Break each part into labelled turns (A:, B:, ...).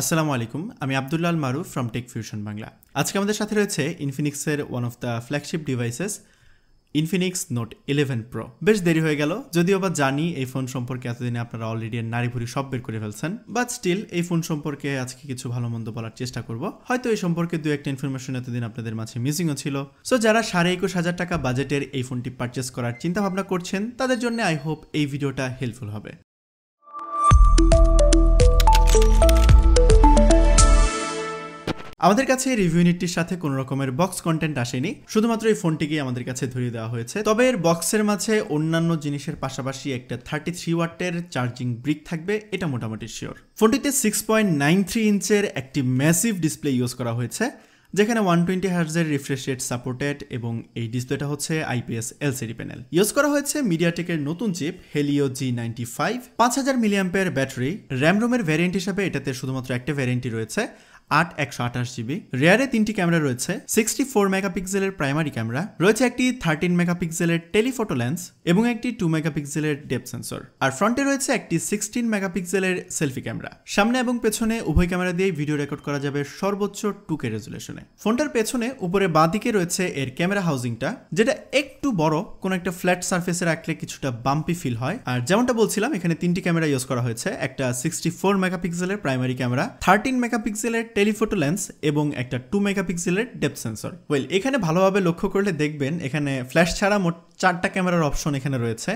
A: আসসালামু আলাইকুম আমি Abdullah Maruf from Tech Fusion Bangla আজকে আমাদের সাথে রয়েছে ইনফিনিক্সের one of the flagship devices Infinix Note eleven Pro বেশ দেরি হয়ে গেল যদিও বা জানি এই ফোন সম্পর্কে এতদিনে আপনারা অলরেডি নারী ভুরি সব বের করে ফেলছেন বাট স্টিল এই ফোন সম্পর্কে আজকে কিছু ভালো মন্দ বলার চেষ্টা করব হয়তো এই সম্পর্কে দু একটা ইনফরমেশন এতদিন আপনাদের মাঝে মিসিংও ছিল সো যারা সাড়ে একুশ হাজার টাকা বাজেটের এই ফোনটি পারচেস করার চিন্তা ভাবনা করছেন তাদের জন্য আই হোপ এই ভিডিওটা হেল্পফুল হবে আমাদের কাছে রিভিউ ইউনিটটির সাথে কোনো রকমের বক্স কন্টেন্ট আসেনি শুধুমাত্র এই ফোনটিকেই আমাদের কাছে ধরিয়ে দেওয়া হয়েছে তবে এর বক্সের মাঝে অন্যান্য জিনিসের পাশাপাশি একটা থার্টি থ্রি ওয়াটের চার্জিং ব্রিক থাকবে এটা মোটামুটি শিওর ফোনটিতে সিক্স পয়েন্ট নাইন থ্রি ইঞ্চের একটি ম্যাসিভ ডিসপ্লে ইউজ করা হয়েছে যেখানে ওয়ান টোয়েন্টি হার্জের রিফ্রেশ রেট সাপোর্টেড এবং এই ডিসপ্লেটা হচ্ছে আইপিএস এলসিডি প্যানেল ইউজ করা হয়েছে মিডিয়াটেকের নতুন chip Helio G ninety five পাঁচ হাজার মিলিয়াম্পের ব্যাটারি র্যাম রোমের ভ্যারিয়েন্ট হিসাবে এটাতে শুধুমাত্র একটা ভ্যারিয়েন্টই রয়েছে আট একশো আঠাশ জিবি রেয়ারে তিনটি ক্যামেরা রয়েছে সিক্সটি ফোর মেগাপিক্সেলের প্রাইমারি ক্যামেরা রয়েছে একটি থার্টিন মেগাপিক্সেলের টেলিফোটো লেন্স এবং একটি টু মেগাপিক্সেলের ডেপ সেন্সর আর ফ্রন্টে রয়েছে একটি সিক্সটিন মেগাপিক্সেলের সেলফি ক্যামেরা সামনে এবং পেছনে উভয় ক্যামেরা দিয়ে ভিডিও রেকর্ড করা যাবে সর্বোচ্চ টু কে রেজুলেশনে ফোনটার পেছনে উপরে বাঁদিকে রয়েছে এর ক্যামেরা হাউজিংটা যেটা একটু বড় কোনো একটা ফ্ল্যাট সার্ফেসে রাখলে কিছুটা বাম্পি ফিল হয় আর যেমনটা বলছিলাম এখানে তিনটি ক্যামেরা ইউজ করা হয়েছে একটা সিক্সটি ফোর মেগাপিক্সেলের প্রাইমারি ক্যামেরা থার্টিন মেগাপিক্সেলের টেলিফোটো লেন্স এবং একটা টু মেগাপিক্সেলের ডেপথ সেন্সর ওয়েল এখানে ভালোভাবে লক্ষ্য করলে দেখবেন এখানে ফ্ল্যাশ ছাড়া মোট চারটা ক্যামেরার অপশন এখানে রয়েছে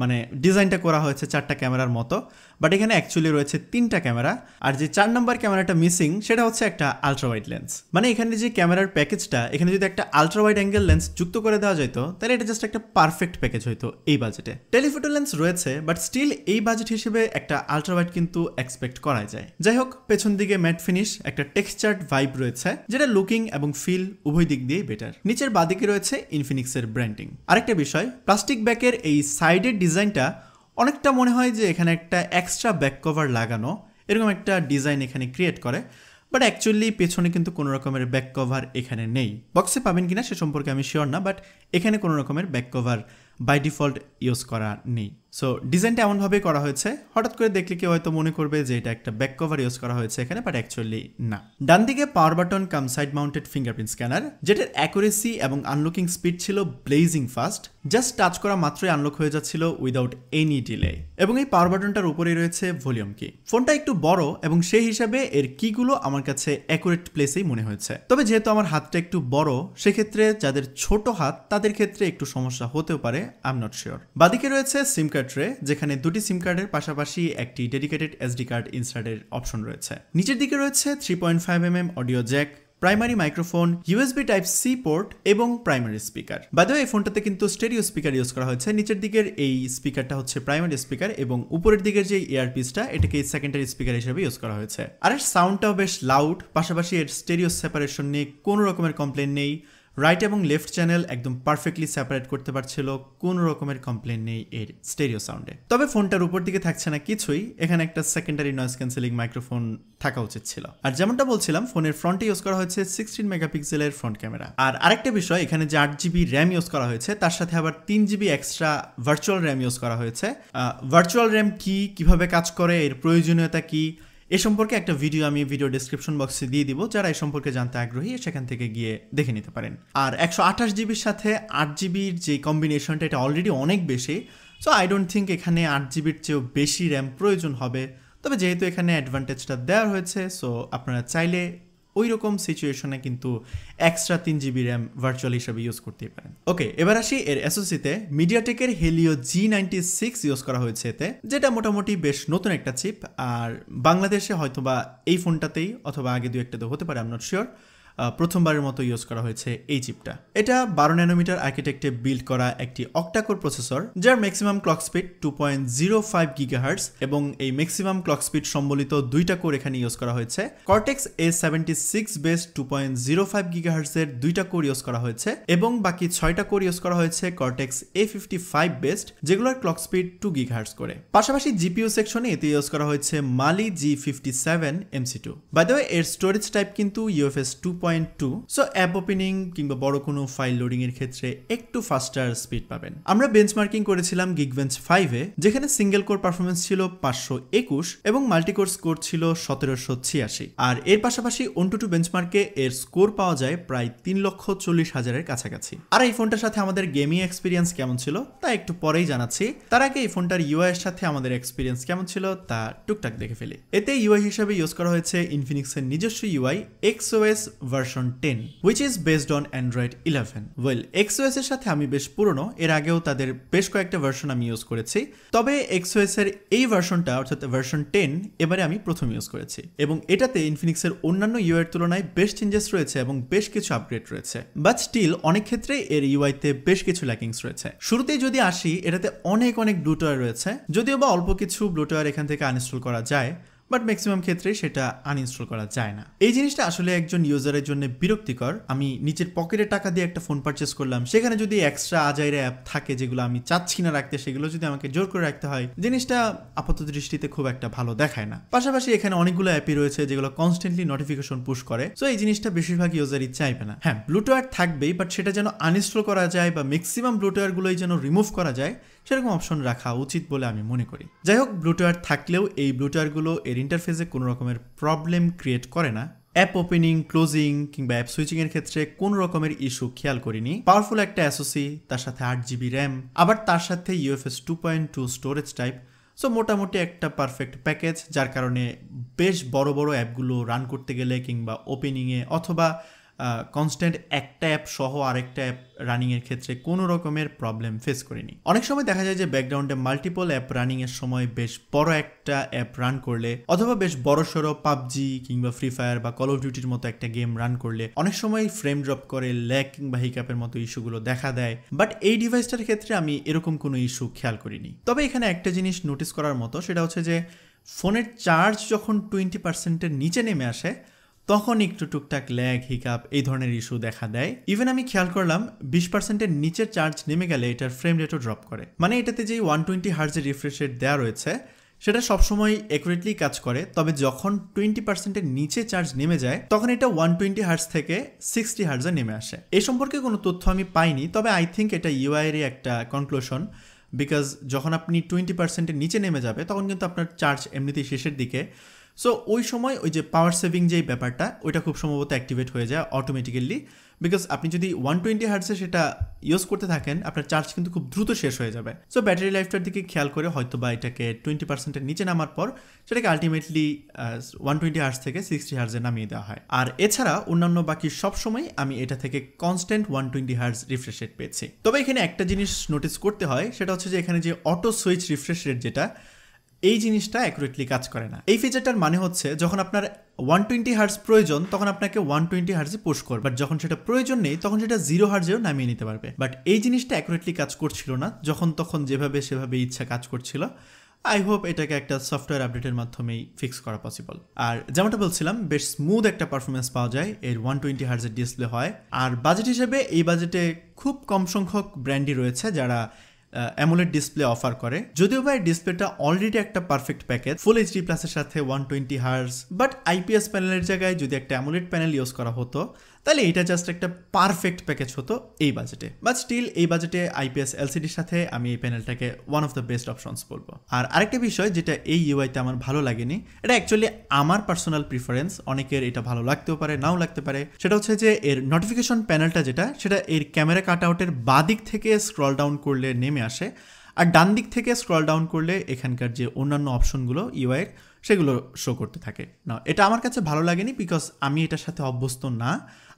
A: মানে ডিজাইনটা করা হয়েছে চারটা ক্যামেরার মতো বাট এখানে অ্যাকচুয়ালি রয়েছে তিনটা ক্যামেরা আর যে চার নম্বর ক্যামেরাটা মিসিং সেটা হচ্ছে একটা আলট্রাওয়াইড লেন্স মানে এখানে যে ক্যামেরার প্যাকেজটা এখানে যদি একটা আলট্রাওয়াইড অ্যাঙ্গেল লেন্স যুক্ত করে দেওয়া যেত তাহলে এটা জাস্ট একটা পারফেক্ট প্যাকেজ হইতো এই বাজেটে টেলিফোটো লেন্স রয়েছে বাট স্টিল এই বাজেট হিসেবে একটা আলট্রাওয়াইড কিন্তু এক্সপেক্ট করা যায় যাই হোক পেছন দিকে ম্যাট ফিনিশ একটা টেক্সচার্ড ভাইব রয়েছে যেটা লুকিং এবং ফিল উভয় দিক দিয়ে বেটার নিচের বাদিকে রয়েছে ইনফিনিক্সের ব্র্যান্ডিং আরেকটা বিষয় প্লাস্টিক ব্যাগের এই সাইডের ডিজাইনটা অনেকটা মনে হয় যে এখানে একটা এক্সট্রা ব্যাক কভার লাগানো এরকম একটা ডিজাইন এখানে ক্রিয়েট করে বাট অ্যাকচুয়ালি পেছনে কিন্তু কোনো রকমের ব্যাক কভার এখানে নেই বক্সে পাবেন কিনা সে সম্পর্কে আমি শিওর না বাট এখানে কোনো রকমের back cover by default use করা নেই সো ডিজাইনটা এমনভাবেই করা হয়েছে হঠাৎ করে দেখলে কেউ হয়তো মনে করবে যে এটা একটা ব্যাক কভার ইউজ করা হয়েছে এখানে বাট অ্যাকচুয়ালি না ডান দিকে power button come side mounted fingerprint scanner যেটার অ্যাকুরেসি এবং আনলকিং স্পিড ছিল ব্লেজিং ফাস্ট জাস্ট টাচ করা মাত্রই আনলক হয়ে যাচ্ছিল উইদাউট এনি ডিলে এবং এই পাওয়ার বাটনটার উপরেই রয়েছে ভলিউম কি ফোনটা একটু বড় এবং সেই হিসাবে এর কিগুলো আমার কাছে অ্যাকুরেট প্লেসেই মনে হয়েছে তবে যেহেতু আমার হাতটা একটু বড় সেক্ষেত্রে যাদের ছোট হাত তাদের ক্ষেত্রে একটু সমস্যা হতেও পারে আই এম নট শিওর বাদিকে রয়েছে সিম কার্ড কার্ড ট্রে যেখানে দুটি সিম কার্ডের পাশাপাশি একটি ডেডিকেটেড এসডি কার্ড ইনসার্টের অপশন রয়েছে নিচের দিকে রয়েছে three point five M M audio jack primary microphone USB type C port এবং প্রাইমারি স্পিকার বাদে এই ফোনটাতে কিন্তু স্টেডিও স্পিকার ইউজ করা হয়েছে নিচের দিকের এই স্পিকারটা হচ্ছে প্রাইমারি স্পিকার এবং উপরের দিকের যে ইয়ারপিসটা এটাকে সেকেন্ডারি স্পিকার হিসেবে ইউজ করা হয়েছে আর এর সাউন্ডটাও বেশ লাউড পাশাপাশি এর স্টেডিও সেপারেশন নিয়ে কোনো রকমের কমপ্লেন নেই রাইট এবং লেফট চ্যানেল একদম পারফেক্টলি সেপারেট করতে পারছিল কোনো রকমের কমপ্লেন নেই এর স্টেরিও সাউন্ডে তবে ফোনটার উপর দিকে থাকছে না কিছুই এখানে একটা সেকেন্ডারি নয়েজ ক্যান্সেলিং মাইক্রোফোন থাকা উচিত ছিল আর যেমনটা বলছিলাম ফোনের ফ্রন্টে ইউজ করা হয়েছে সিক্সটিন মেগাপিক্সেলের ফ্রন্ট ক্যামেরা আর আরেকটা বিষয় এখানে যে আট জিবি র্যাম ইউজ করা হয়েছে তার সাথে আবার তিন GB extra virtual RAM use করা হয়েছে ভার্চুয়াল র্যাম কি কিভাবে কাজ করে এর প্রয়োজনীয়তা কি এ সম্পর্কে একটা ভিডিও আমি ভিডিও ডিসক্রিপশন বক্সে দিয়ে দিব যারা এই সম্পর্কে জানতে আগ্রহী সেখান থেকে গিয়ে দেখে নিতে পারেন আর একশো আঠাশ জিবির সাথে আট জিবির যে কম্বিনেশনটা এটা অলরেডি অনেক বেশি সো আই ডোন্ট থিঙ্ক এখানে আট জিবির চেয়েও বেশি র্যাম প্রয়োজন হবে তবে যেহেতু এখানে অ্যাডভান্টেজটা দেওয়া হয়েছে সো আপনারা চাইলে ওই রকম সিচুয়েশনে কিন্তু এক্সট্রা তিন জিবি র্যাম ভার্চুয়াল হিসাবে ইউজ করতেই পারেন ওকে এবার আসি এর এসোসিতে মিডিয়াটেকের Helio G ninety six use করা হয়েছে এতে যেটা মোটামুটি বেশ নতুন একটা চিপ আর বাংলাদেশে হয়তোবা এই ফোনটাতেই অথবা আগে দু একটা তো হতে পারে আম নট শিওর প্রথমবারের মতো ইউজ করা হয়েছে এই চিপটা এটা বারো ন্যানোমিটার আর্কিটেক্টে বিল্ড করা একটি অক্টাকোর প্রসেসর যার maximum clock speed two point zero five gigahertz এবং এই ম্যাক্সিমাম ক্লক স্পিড সম্বলিত দুইটা কোর এখানে ইউজ করা হয়েছে Cortex A seventy six base two point zero five এর দুইটা কোর ইউজ করা হয়েছে এবং বাকি ছয়টা কোর ইউজ করা হয়েছে Cortex A fifty five best যেগুলোর ক্লক স্পিড টু গিগাহার্স করে পাশাপাশি জিপিও সেকশনে এতে ইউজ করা হয়েছে Mali G fifty seven MC two by the এর স্টোরেজ টাইপ কিন্তু UFS two point two so app opening কিংবা বড় কোনো ফাইল লোডিংয়ের ক্ষেত্রে একটু ফাস্টার স্পিড পাবেন আমরা বেঞ্চমার্কিং করেছিলাম গিগভেন্স ফাইভে যেখানে সিঙ্গেল কোর পারফরমেন্স ছিল পাঁচশো একুশ এবং মাল্টিকোর স্কোর ছিল সতেরোশো ছিয়াশি আর এর পাশাপাশি অন্টুটু বেঞ্চমার্কে এর স্কোর পাওয়া যায় প্রায় তিন লক্ষ চল্লিশ হাজারের কাছাকাছি আর এই ফোনটার সাথে আমাদের গেমিং এক্সপিরিয়েন্স কেমন ছিল তা একটু পরেই জানাচ্ছি তার আগে এই ফোনটার ইউআই এর সাথে আমাদের এক্সপিরিয়েন্স কেমন ছিল তা টুকটাক দেখে ফেলি এতে ইউআই হিসেবে ইউজ করা হয়েছে ইনফিনিক্সের নিজস্ব UI XOS version ten which is based on Android eleven well XOS এর সাথে আমি বেশ পুরনো এর আগেও তাদের বেশ কয়েকটা ভার্সন আমি ইউজ করেছি তবে এক্সওএস এর এই ভার্সনটা অর্থাৎ ভার্সন টেন এবারে আমি প্রথম ইউজ করেছি এবং এটাতে ইনফিনিক্সের অন্যান্য ইউ এর তুলনায় বেশ চেঞ্জেস রয়েছে এবং বেশ কিছু আপগ্রেড রয়েছে বাট স্টিল অনেক ক্ষেত্রে এর ইউআইতে বেশ কিছু ল্যাকিংস রয়েছে শুরুতেই যদি আসি এটাতে অনেক অনেক ব্লুটয়ার রয়েছে যদিও বা অল্প কিছু ব্লুটয়ার এখান থেকে আনইনস্টল করা যায় বাট ম্যাক্সিমাম ক্ষেত্রে সেটা আনইনস্টল করা যায় না এই জিনিসটা আসলে একজন ইউজারের জন্য বিরক্তিকর আমি নিজের পকেটে টাকা দিয়ে একটা ফোন পারচেস করলাম সেখানে যদি এক্সট্রা আজাইরা অ্যাপ থাকে যেগুলো আমি চাচ্ছি না রাখতে সেগুলো যদি আমাকে জোর করে রাখতে হয় জিনিসটা আপাত দৃষ্টিতে খুব একটা ভালো দেখায় না পাশাপাশি এখানে অনেকগুলো অ্যাপই রয়েছে যেগুলো কনস্ট্যান্টলি নোটিফিকেশন পুশ করে সো এই জিনিসটা বেশিরভাগ ইউজারই চাইবে না হ্যাঁ ব্লুটোয়ার থাকবেই বাট সেটা যেন আনইনস্টল করা যায় বা ম্যাক্সিমাম ব্লুটোয়ারগুলোই যেন রিমুভ করা যায় সেরকম অপশন রাখা উচিত বলে আমি মনে করি যাই হোক ব্লুটুয়ার থাকলেও এই ব্লুটুয়ারগুলো এর ইন্টারফেসে কোনো রকমের প্রবলেম ক্রিয়েট করে না অ্যাপ ওপেনিং ক্লোজিং কিংবা অ্যাপ সুইচিং এর ক্ষেত্রে কোন রকমের ইস্যু খেয়াল করিনি পাওয়ারফুল একটা অ্যাসোসি তার সাথে আট জিবি র্যাম আবার তার সাথে UFS two point two storage type so মোটামুটি একটা পারফেক্ট প্যাকেজ যার কারণে বেশ বড় বড় অ্যাপগুলো রান করতে গেলে কিংবা ওপেনিংয়ে অথবা কনস্ট্যান্ট একটা অ্যাপ সহ আরেকটা অ্যাপ রানিংয়ের ক্ষেত্রে কোনো রকমের প্রবলেম ফেস করিনি অনেক সময় দেখা যায় যে ব্যাকগ্রাউন্ডে মাল্টিপল অ্যাপ রানিংয়ের সময় বেশ বড় একটা অ্যাপ রান করলে অথবা বেশ বড়সড় পাবজি কিংবা ফ্রি ফায়ার বা কল অফ ডিউটির মতো একটা গেম রান করলে অনেক সময় ফ্রেম ড্রপ করে ল্যাক কিংবা হিকাপের মতো ইস্যুগুলো দেখা দেয় বাট এই ডিভাইসটার ক্ষেত্রে আমি এরকম কোনো ইস্যু খেয়াল করিনি তবে এখানে একটা জিনিস নোটিস করার মতো সেটা হচ্ছে যে ফোনের চার্জ যখন টোয়েন্টি পার্সেন্টের নিচে নেমে আসে তখন একটু টুকটাক ল্যাগ হিকাপ এই ধরনের ইস্যু দেখা দেয় ইভেন আমি খেয়াল করলাম বিশ পার্সেন্টের নিচের চার্জ নেমে গেলে এটার ফ্রেম রেটও ড্রপ করে মানে এটাতে যেই ওয়ান টোয়েন্টি হার্জের রিফ্রেশ রেট দেওয়া রয়েছে সেটা সবসময় অ্যাকুরেটলি কাজ করে তবে যখন টোয়েন্টি পার্সেন্টের নিচে চার্জ নেমে যায় তখন এটা ওয়ান টোয়েন্টি হার্স থেকে সিক্সটি হার্জে নেমে আসে এ সম্পর্কে কোনো তথ্য আমি পাইনি তবে আই থিঙ্ক এটা ইউআইয়েরই একটা কনক্লুশন বিকজ যখন আপনি টোয়েন্টি পার্সেন্টের নিচে নেমে যাবে তখন কিন্তু আপনার চার্জ এমনিতেই শেষের দিকে সো ওই সময় ওই যে পাওয়ার সেভিং যেই ব্যাপারটা ওইটা খুব সম্ভবত অ্যাক্টিভেট হয়ে যায় অটোমেটিক্যালি বিকজ আপনি যদি ওয়ান টোয়েন্টি হার্টসে সেটা ইউজ করতে থাকেন আপনার চার্জ কিন্তু খুব দ্রুত শেষ হয়ে যাবে সো ব্যাটারি লাইফটার দিকে খেয়াল করে হয়তো বা এটাকে টোয়েন্টি পার্সেন্টের নিচে নামার পর সেটাকে আলটিমেটলি ওয়ান টোয়েন্টি হার্টস থেকে সিক্সটি হার্টসে নামিয়ে দেওয়া হয় আর এছাড়া অন্যান্য বাকি সব সময় আমি এটা থেকে constant one twenty hertz refresh rate পেয়েছি তবে এখানে একটা জিনিস নোটিস করতে হয় সেটা হচ্ছে যে এখানে যে অটো সুইচ রিফ্রেশ রেট যেটা এই জিনিসটা অ্যাকুরেটলি কাজ করে না এই ফিচারটার মানে হচ্ছে যখন আপনার ওয়ান টোয়েন্টি হার্স প্রয়োজন তখন আপনাকে ওয়ান টোয়েন্টি হার্সে পুশ করবে বাট যখন সেটা প্রয়োজন নেই তখন সেটা জিরো হার্জেও নামিয়ে নিতে পারবে বাট এই জিনিসটা অ্যাকুরেটলি কাজ করছিল না যখন তখন যেভাবে সেভাবে ইচ্ছা কাজ করছিল আই হোপ এটাকে একটা সফটওয়্যার আপডেটের মাধ্যমেই ফিক্স করা পসিবল আর যেমনটা বলছিলাম বেশ স্মুথ একটা পারফরমেন্স পাওয়া যায় এর ওয়ান টোয়েন্টি হার্জের ডিসপ্লে হয় আর বাজেট হিসেবে এই বাজেটে খুব কম সংখ্যক ব্র্যান্ডই রয়েছে যারা অ্যামোলেড ডিসপ্লে অফার করে যদিও বা এই ডিসপ্লেটা অলরেডি একটা পারফেক্ট প্যাকেজ ফুল এইচডি প্লাসের সাথে one twenty hertz but IPS প্যানেলের জায়গায় যদি একটা অ্যামোলেড প্যানেল ইউজ করা হতো তাহলে এটা জাস্ট একটা পারফেক্ট প্যাকেজ হতো এই বাজেটে বাট স্টিল এই বাজেটে আইপিএস এলসিডির সাথে আমি এই প্যানেলটাকে one of the best options বলবো আর আরেকটা বিষয় যেটা এই ইউআইতে আমার ভালো লাগেনি এটা অ্যাকচুয়ালি আমার পার্সোনাল প্রিফারেন্স অনেকের এটা ভালো লাগতেও পারে নাও লাগতে পারে সেটা হচ্ছে যে এর নোটিফিকেশন প্যানেলটা যেটা সেটা এর ক্যামেরা কাট আউটের দিক থেকে স্ক্রল ডাউন করলে নেমে আসে আর ডান দিক থেকে স্ক্রল ডাউন করলে এখানকার যে অন্যান্য অপশনগুলো ইউআইয়ের সেগুলো শো করতে থাকে না এটা আমার কাছে ভালো লাগেনি বিকজ আমি এটার সাথে অভ্যস্ত না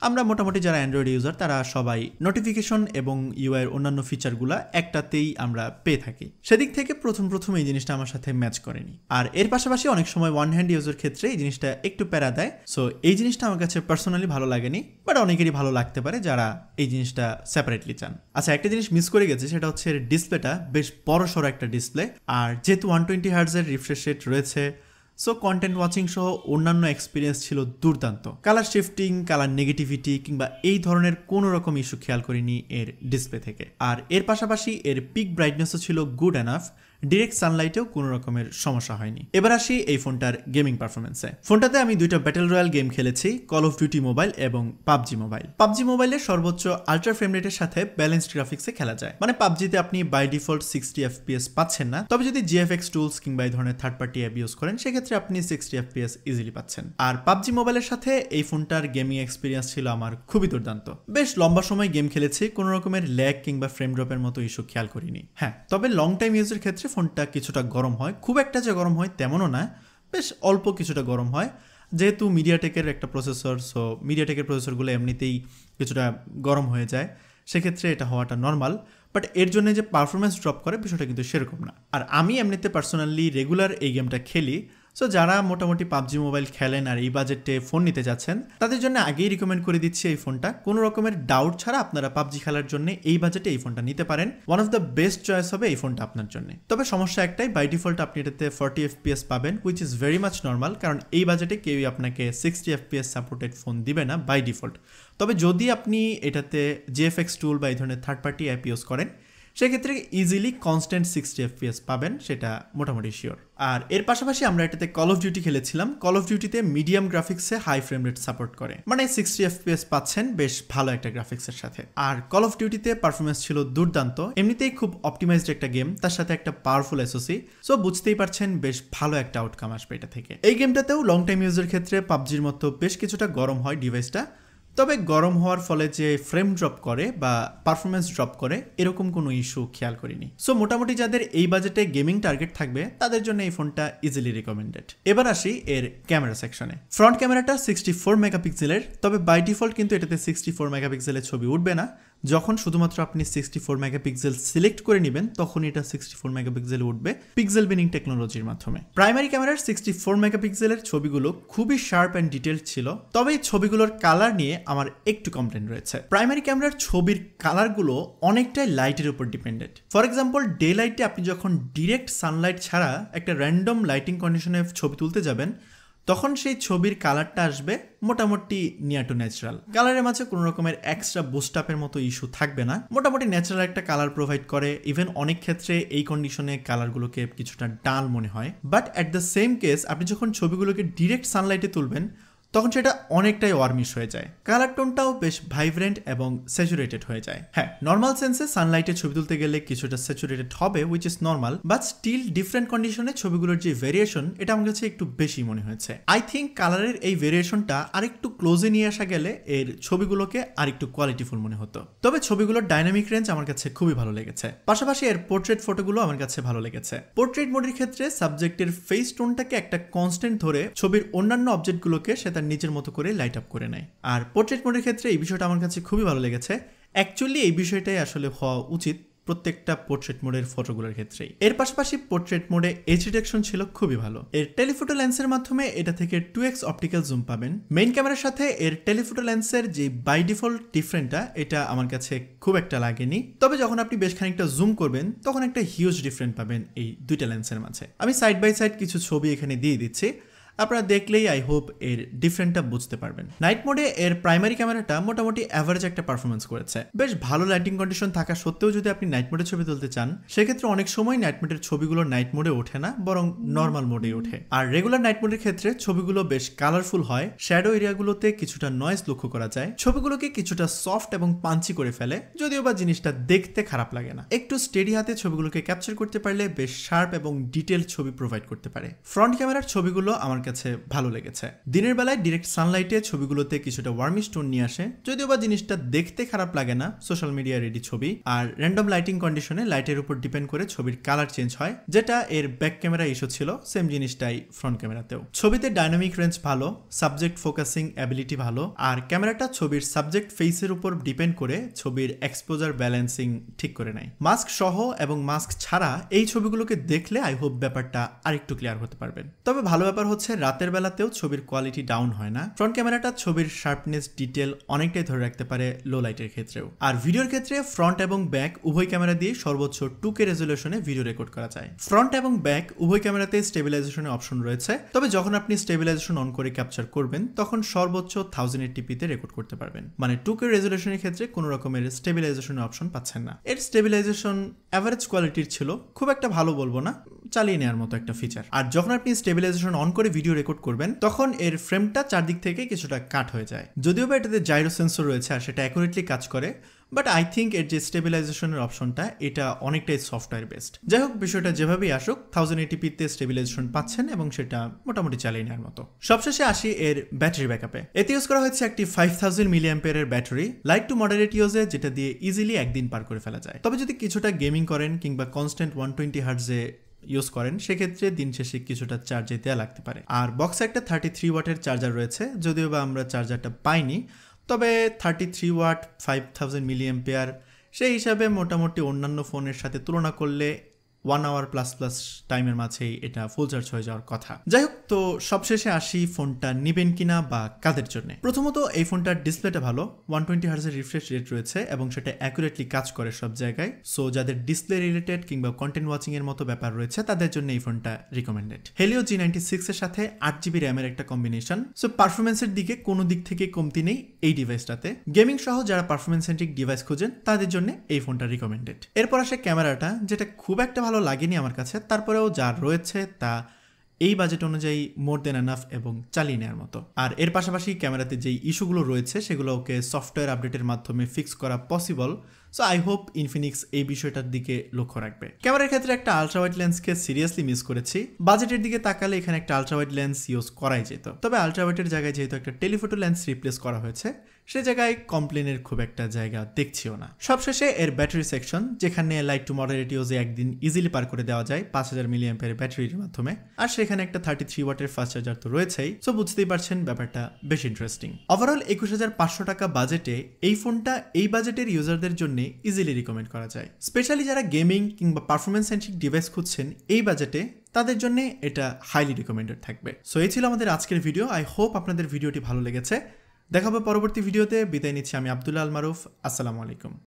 A: আমরা মোটামুটি যারা অ্যান্ড্রয়েড ইউজার তারা সবাই নোটিফিকেশন এবং ইউআইয়ের অন্যান্য ফিচারগুলো একটাতেই আমরা পেয়ে থাকি সেদিক থেকে প্রথম প্রথম এই জিনিসটা আমার সাথে ম্যাচ করেনি আর এর পাশাপাশি অনেক সময় ওয়ান হ্যান্ড ইউজের ক্ষেত্রে এই জিনিসটা একটু প্যারা দেয় সো এই জিনিসটা আমার কাছে পার্সোনালি ভালো লাগেনি বাট অনেকেরই ভালো লাগতে পারে যারা এই জিনিসটা সেপারেটলি চান আচ্ছা একটা জিনিস মিস করে গেছে সেটা হচ্ছে ডিসপ্লেটা বেশ বড়সড় একটা ডিসপ্লে আর যেহেতু ওয়ান টোয়েন্টি হার্জের রিফ্রেশ রেট রয়েছে সো কন্টেন্ট ওয়াচিং সহ অন্যান্য এক্সপিরিয়েন্স ছিল দুর্দান্ত কালার শিফটিং কালার নেগেটিভিটি কিংবা এই ধরনের কোনো রকম ইস্যু খেয়াল করিনি এর ডিসপ্লে থেকে আর এর পাশাপাশি এর পিক ব্রাইটনেসও ছিল গুড অ্যানাফ ডিরেক্ট সানলাইটেও কোনো রকমের সমস্যা হয়নি এবার আসি এই ফোনটার গেমিং পারফরমেন্সে ফোনটাতে আমি দুইটা ব্যাটেল রয়্যাল গেম খেলেছি কল অফ ডিউটি মোবাইল এবং পাবজি মোবাইল পাবজি মোবাইলে সর্বোচ্চ আল্ট্রা ফ্রেম রেটের সাথে ব্যালেন্সড গ্রাফিক্সে খেলা যায় মানে পাবজিতে আপনি বাই ডিফল্ট সিক্সটি এফপিএস পাচ্ছেন না তবে যদি জিএফএক্স টুলস কিংবা এই ধরনের থার্ড পার্টি অ্যাপ ইউজ করেন সেক্ষেত্রে আপনি সিক্সটি এফপিএস ইজিলি পাচ্ছেন আর পাবজি মোবাইলের সাথে এই ফোনটার গেমিং এক্সপিরিয়েন্স ছিল আমার খুবই দুর্দান্ত বেশ লম্বা সময় গেম খেলেছি কোনো রকমের ল্যাগ কিংবা ফ্রেম ড্রপের মতো ইস্যু খেয়াল করিনি হ্যাঁ তবে লং টাইম ইউজের ক্ষেত্রে হচ্ছে ফোনটা কিছুটা গরম হয় খুব একটা যে গরম হয় তেমনও না বেশ অল্প কিছুটা গরম হয় যেহেতু মিডিয়াটেকের একটা প্রসেসর সো মিডিয়াটেকের প্রসেসরগুলো এমনিতেই কিছুটা গরম হয়ে যায় সেক্ষেত্রে এটা হওয়াটা নর্মাল বাট এর জন্য যে পারফরমেন্স ড্রপ করে বিষয়টা কিন্তু সেরকম না আর আমি এমনিতে পার্সোনালি রেগুলার এই গেমটা খেলি সো যারা মোটামুটি পাবজি মোবাইল খেলেন আর এই বাজেটে ফোন নিতে যাচ্ছেন তাদের জন্য আগেই রিকমেন্ড করে দিচ্ছি এই ফোনটা কোনো রকমের ডাউট ছাড়া আপনারা পাবজি খেলার জন্য এই বাজেটে এই ফোনটা নিতে পারেন one of the best choice হবে এই ফোনটা আপনার জন্য তবে সমস্যা একটাই বাই ডিফল্ট আপনি এটাতে ফর্টি এফপিএস পাবেন which is very much normal কারণ এই বাজেটে কেউই আপনাকে সিক্সটি এফপিএস সাপোর্টেড ফোন দিবে না বাই ডিফল্ট তবে যদি আপনি এটাতে জিএফএক্স টুল বা এই ধরনের থার্ড পার্টি অ্যাপ ইউজ করেন সেক্ষেত্রে ইজিলি কনস্ট্যান্ট সিক্সটি এফপিএস পাবেন সেটা মোটামুটি শিওর আর এর পাশাপাশি আমরা এটাতে কল অফ ডিউটি খেলেছিলাম কল অফ ডিউটিতে মিডিয়াম গ্রাফিক্সে হাই ফ্রেম রেট সাপোর্ট করে মানে সিক্সটি এফপিএস পাচ্ছেন বেশ ভালো একটা গ্রাফিক্সের সাথে আর কল অফ ডিউটিতে পারফরমেন্স ছিল দুর্দান্ত এমনিতেই খুব অপটিমাইজড একটা গেম তার সাথে একটা পাওয়ারফুল এসোসি সো বুঝতেই পারছেন বেশ ভালো একটা আউটকাম আসবে এটা থেকে এই গেমটাতেও লং টাইম ইউজের ক্ষেত্রে পাবজির মতো বেশ কিছুটা গরম হয় ডিভাইসটা তবে গরম হওয়ার ফলে যে ফ্রেম ড্রপ করে বা পারফরমেন্স ড্রপ করে এরকম কোনো ইস্যু খেয়াল করিনি সো মোটামুটি যাদের এই বাজেটে গেমিং টার্গেট থাকবে তাদের জন্য এই ফোনটা ইজিলি রিকমেন্ডেড এবার আসি এর ক্যামেরা সেকশনে ফ্রন্ট ক্যামেরাটা সিক্সটি ফোর মেগাপিক্সেলের তবে বাই ডিফল্ট কিন্তু এটাতে সিক্সটি ফোর মেগাপিক্সেলের ছবি উঠবে না যখন শুধুমাত্র আপনি সিক্সটি ফোর মেগাপিক্সেল সিলেক্ট করে নেবেন তখন এটা সিক্সটি ফোর মেগাপিক্সেল উঠবে পিক্সেল বিনিং টেকনোলজির মাধ্যমে প্রাইমারি ক্যামেরার সিক্সটি ফোর মেগাপিক্সেলের ছবিগুলো খুবই শার্প অ্যান্ড ডিটেল ছিল তবে এই ছবিগুলোর কালার নিয়ে আমার একটু কমপ্লেন রয়েছে প্রাইমারি ক্যামেরার ছবির কালারগুলো অনেকটাই লাইটের উপর ডিপেন্ডেন্ট ফর এক্সাম্পল ডে লাইটে আপনি যখন ডিরেক্ট সানলাইট ছাড়া একটা র্যান্ডম লাইটিং কন্ডিশনে ছবি তুলতে যাবেন তখন সেই ছবির কালারটা আসবে মোটামুটি নিয়ার টু ন্যাচারাল কালারের মাঝে কোনো রকমের এক্সট্রা বুস্টাপের মতো ইস্যু থাকবে না মোটামুটি ন্যাচারাল একটা কালার প্রোভাইড করে ইভেন অনেক ক্ষেত্রে এই কন্ডিশনে কালারগুলোকে কিছুটা ডাল মনে হয় but at the same case আপনি যখন ছবিগুলোকে ডিরেক্ট সানলাইটে তুলবেন তখন সেটা অনেকটাই ওয়ার্মিশ হয়ে যায় কালার টোনটাও বেশ ভাইব্রেন্ট এবং স্যাচুরেটেড হয়ে যায় হ্যাঁ নর্মাল সেন্সে সানলাইটে ছবি তুলতে গেলে কিছুটা স্যাচুরেটেড হবে which is normal but still different কন্ডিশনে ছবিগুলোর যে ভেরিয়েশন এটা আমার কাছে একটু বেশি মনে হয়েছে আই থিঙ্ক কালারের এই ভেরিয়েশনটা আরেকটু ক্লোজে নিয়ে আসা গেলে এর ছবিগুলোকে আরেকটু কোয়ালিটিফুল মনে হতো তবে ছবিগুলোর ডাইনামিক রেঞ্জ আমার কাছে খুবই ভালো লেগেছে পাশাপাশি এর পোর্ট্রেট ফটোগুলো আমার কাছে ভালো লেগেছে পোর্ট্রেট মোডের ক্ষেত্রে সাবজেক্টের ফেস টোনটাকে একটা কনস্ট্যান্ট ধরে ছবির অন্যান্য অবজেক্টগুলোকে সে তার নিজের মতো করে লাইট আপ করে নেয় আর পোর্ট্রেট মোডের ক্ষেত্রে এই বিষয়টা আমার কাছে খুবই ভালো লেগেছে অ্যাকচুয়ালি এই বিষয়টাই আসলে হওয়া উচিত প্রত্যেকটা পোর্ট্রেট মোডের ফটোগুলোর ক্ষেত্রেই এর পাশাপাশি পোর্ট্রেট মোডে এইচ ডিটেকশন ছিল খুবই ভালো এর টেলিফোটো লেন্সের মাধ্যমে এটা থেকে টু এক্স অপটিক্যাল জুম পাবেন মেইন ক্যামেরার সাথে এর টেলিফোটো লেন্সের যে বাই ডিফল্ট ডিফারেন্টটা এটা আমার কাছে খুব একটা লাগেনি তবে যখন আপনি বেশ খানিকটা জুম করবেন তখন একটা হিউজ ডিফারেন্ট পাবেন এই দুইটা লেন্সের মাঝে আমি সাইড বাই সাইড কিছু ছবি এখানে দিয়ে দিচ্ছি আপনারা দেখলেই আই হোপ এর ডিফারেন্টটা বুঝতে পারবেন নাইট মোডে এর প্রাইমারি ক্যামেরাটা মোটামুটি অ্যাভারেজ একটা পারফরমেন্স করেছে বেশ ভালো লাইটিং কন্ডিশন থাকা সত্ত্বেও যদি আপনি নাইট মোডে ছবি তুলতে চান সেক্ষেত্রে অনেক সময় নাইট মোডের ছবিগুলো নাইট মোডে ওঠে না বরং নর্মাল মোডে ওঠে আর রেগুলার নাইট মোডের ক্ষেত্রে ছবিগুলো বেশ কালারফুল হয় শ্যাডো এরিয়াগুলোতে কিছুটা নয়েজ লক্ষ্য করা যায় ছবিগুলোকে কিছুটা সফট এবং পাঞ্চি করে ফেলে যদিও বা জিনিসটা দেখতে খারাপ লাগে না একটু স্টেডি হাতে ছবিগুলোকে ক্যাপচার করতে পারলে বেশ শার্প এবং ডিটেল ছবি প্রোভাইড করতে পারে ফ্রন্ট ক্যামেরার ছবিগুলো আমার কাছে ভালো লেগেছে দিনের বেলায় ডিরেক্ট সানলাইটে ছবিগুলোতে কিছুটা ওয়ার্মিশ স্টোন নিয়ে আসে যদিও বা জিনিসটা দেখতে খারাপ লাগে না সোশ্যাল মিডিয়া রেডি ছবি আর র্যান্ডম লাইটিং কন্ডিশনে লাইটের উপর ডিপেন্ড করে ছবির কালার চেঞ্জ হয় যেটা এর ব্যাক ক্যামেরা ইস্যু ছিল সেম জিনিসটাই ফ্রন্ট ক্যামেরাতেও ছবিতে ডাইনামিক রেঞ্জ ভালো সাবজেক্ট ফোকাসিং অ্যাবিলিটি ভালো আর ক্যামেরাটা ছবির সাবজেক্ট ফেসের উপর ডিপেন্ড করে ছবির এক্সপোজার ব্যালেন্সিং ঠিক করে নেয় মাস্ক সহ এবং মাস্ক ছাড়া এই ছবিগুলোকে দেখলে আই হোপ ব্যাপারটা আরেকটু ক্লিয়ার হতে পারবেন তবে ভালো ব্যাপার হচ্ছে রাতের বেলাতেও ছবির কোয়ালিটি ডাউন হয় না ফ্রন্ট ক্যামেরাটা ছবির শার্পনেস ডিটেল অনেকটাই ধরে রাখতে পারে লো লাইটের ক্ষেত্রেও আর ভিডিওর ক্ষেত্রে ফ্রন্ট এবং ব্যাক উভয় ক্যামেরা দিয়ে সর্বোচ্চ টু কে রেজলিউশনে ভিডিও রেকর্ড করা যায় ফ্রন্ট এবং ব্যাক উভয় ক্যামেরাতে স্টেবিলাইজেশনের অপশন রয়েছে তবে যখন আপনি স্টেবিলাইজেশন অন করে ক্যাপচার করবেন তখন সর্বোচ্চ থাউজেন্ড টিপিতে রেকর্ড করতে পারবেন মানে টু কে রেজলিউশনের ক্ষেত্রে কোনো রকমের স্টেবিলাইজেশনের অপশন পাচ্ছেন না এর স্টেবিলাইজেশন অ্যাভারেজ কোয়ালিটির ছিল খুব একটা ভালো বলবো না চালিয়ে নেওয়ার মতো একটা ফিচার আর যখন আপনি স্টেবিলাইজেশন অন করে ভিডিও ভিডিও রেকর্ড করবেন তখন এর ফ্রেমটা চারদিক থেকে কিছুটা কাট হয়ে যায় যদিও বা এটাতে জাইরো সেন্সর রয়েছে আর সেটা অ্যাকুরেটলি কাজ করে বাট আই থিঙ্ক এর যে স্টেবিলাইজেশনের অপশনটা এটা অনেকটাই সফটওয়্যার বেসড যাই হোক বিষয়টা যেভাবেই আসুক থাউজেন্ড এইটি পিতে স্টেবিলাইজেশন পাচ্ছেন এবং সেটা মোটামুটি চালিয়ে নেওয়ার মতো সবশেষে আসি এর ব্যাটারি ব্যাকআপে এতে ইউজ করা হয়েছে একটি ফাইভ থাউজেন্ড মিলিয়াম্পেয়ারের ব্যাটারি লাইট টু মডারেট ইউজে যেটা দিয়ে ইজিলি একদিন পার করে ফেলা যায় তবে যদি কিছুটা গেমিং করেন কিংবা কনস্ট্যান্ট ওয়ান টোয়েন্টি হার্টজে ইউজ করেন সেক্ষেত্রে দিন শেষে কিছুটা চার্জে দেওয়া লাগতে পারে আর বক্সে একটা থার্টি থ্রি ওয়াটের চার্জার রয়েছে যদিও বা আমরা চার্জারটা পাইনি তবে thirty three watt five thousand milliampere সেই হিসাবে মোটামুটি অন্যান্য ফোনের সাথে তুলনা করলে ওয়ান আওয়ার প্লাস প্লাস টাইমের মাঝেই এটা ফুল চার্জ হয়ে যাওয়ার কথা যাই হোক তো সবশেষে আসি ফোনটা নিবেন কিনা বা কাদের জন্য প্রথমত এই ফোনটার ডিসপ্লেটা ভালো ওয়ান টোয়েন্টি হার্সের রিফ্রেশ রেট রয়েছে এবং সেটা অ্যাকুরেটলি কাজ করে সব জায়গায় সো যাদের ডিসপ্লে রিলেটেড কিংবা কন্টেন্ট ওয়াচিং এর মতো ব্যাপার রয়েছে তাদের জন্য এই ফোনটা রিকমেন্ডেড হেলিও জি নাইনটি এর সাথে আট জিবি র্যামের একটা কম্বিনেশন সো পারফরমেন্সের দিকে কোনো দিক থেকে কমতি নেই এই ডিভাইসটাতে গেমিং সহ যারা পারফরমেন্স সেন্ট্রিক ডিভাইস খুঁজেন তাদের জন্য এই ফোনটা রিকমেন্ডেড এরপর আসে ক্যামেরাটা যেটা খুব একটা ভালো ভালো লাগেনি আমার কাছে তারপরেও যা রয়েছে তা এই বাজেট অনুযায়ী মোর দেন এনাফ এবং চালিয়ে নেওয়ার মতো আর এর পাশাপাশি ক্যামেরাতে যেই ইস্যুগুলো রয়েছে সেগুলোকে সফটওয়্যার আপডেটের মাধ্যমে ফিক্স করা possible so I hope Infinix এই বিষয়টার দিকে লক্ষ্য রাখবে ক্যামেরার ক্ষেত্রে একটা আলট্রাওয়াইড লেন্সকে সিরিয়াসলি মিস করেছি বাজেটের দিকে তাকালে এখানে একটা আলট্রাওয়াইড লেন্স ইউজ করাই যেত তবে আলট্রাওয়াইডের জায়গায় যেহেতু একটা টেলিফোটো লেন্স রিপ্লেস করা হয়েছে সে জায়গায় কমপ্লেনের খুব একটা জায়গা দেখছিও না সবশেষে এর ব্যাটারি সেকশন যেখানে লাইট টু মডারেট ইউজে একদিন ইজিলি পার করে দেওয়া যায় পাঁচ হাজার পের ব্যাটারির মাধ্যমে আর সেখানে একটা থার্টি থ্রি ওয়াটের ফাস্ট চার্জার তো রয়েছেই সো বুঝতেই পারছেন ব্যাপারটা বেশ ইন্টারেস্টিং ওভারঅল একুশ হাজার পাঁচশো টাকা বাজেটে এই ফোনটা এই বাজেটের ইউজারদের জন্য ইজিলি রিকমেন্ড করা যায় স্পেশালি যারা গেমিং কিংবা পারফরমেন্স সেন্ট্রিক ডিভাইস খুঁজছেন এই বাজেটে তাদের জন্য এটা হাইলি রিকমেন্ডেড থাকবে সো এই ছিল আমাদের আজকের ভিডিও আই হোপ আপনাদের ভিডিওটি ভালো লেগেছে দেখাবো পরবর্তী ভিডিওতে বিদায় নিচ্ছি আমি আবদুল্লা আল মারুফ আসসালামু আলাইকুম